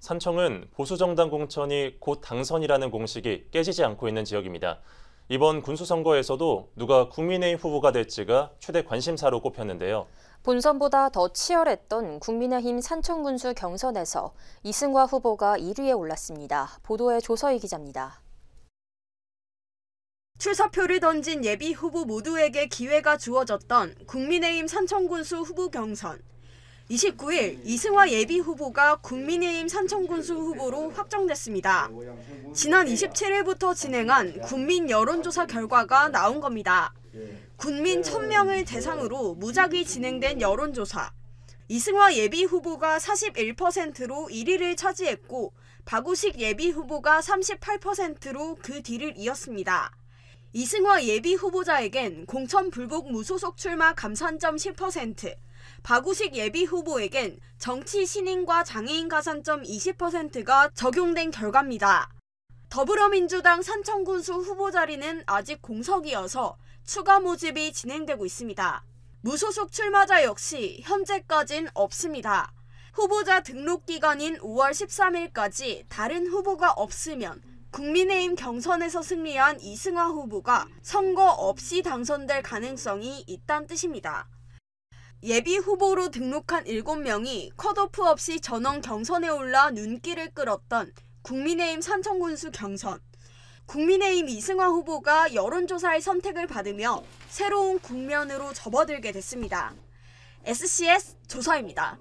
산청은 보수정당 공천이 곧 당선이라는 공식이 깨지지 않고 있는 지역입니다. 이번 군수선거에서도 누가 국민의힘 후보가 될지가 최대 관심사로 꼽혔는데요. 본선보다 더 치열했던 국민의힘 산청군수 경선에서 이승과 후보가 1위에 올랐습니다. 보도에 조서희 기자입니다. 출사표를 던진 예비 후보 모두에게 기회가 주어졌던 국민의힘 산청군수 후보 경선. 29일 이승화 예비 후보가 국민의힘 산청군수 후보로 확정됐습니다. 지난 27일부터 진행한 국민 여론조사 결과가 나온 겁니다. 국민 1000명을 대상으로 무작위 진행된 여론조사. 이승화 예비 후보가 41%로 1위를 차지했고 박우식 예비 후보가 38%로 그 뒤를 이었습니다. 이승화 예비 후보자에겐 공천 불복 무소속 출마 감산점 10%, 박우식 예비 후보에겐 정치 신인과 장애인 가산점 20%가 적용된 결과입니다. 더불어민주당 산청군수 후보 자리는 아직 공석이어서 추가 모집이 진행되고 있습니다. 무소속 출마자 역시 현재까진 없습니다. 후보자 등록 기간인 5월 13일까지 다른 후보가 없으면 국민의힘 경선에서 승리한 이승화 후보가 선거 없이 당선될 가능성이 있다는 뜻입니다. 예비 후보로 등록한 7명이 컷오프 없이 전원 경선에 올라 눈길을 끌었던 국민의힘 산청군수 경선. 국민의힘 이승화 후보가 여론조사의 선택을 받으며 새로운 국면으로 접어들게 됐습니다. SCS 조서입니다.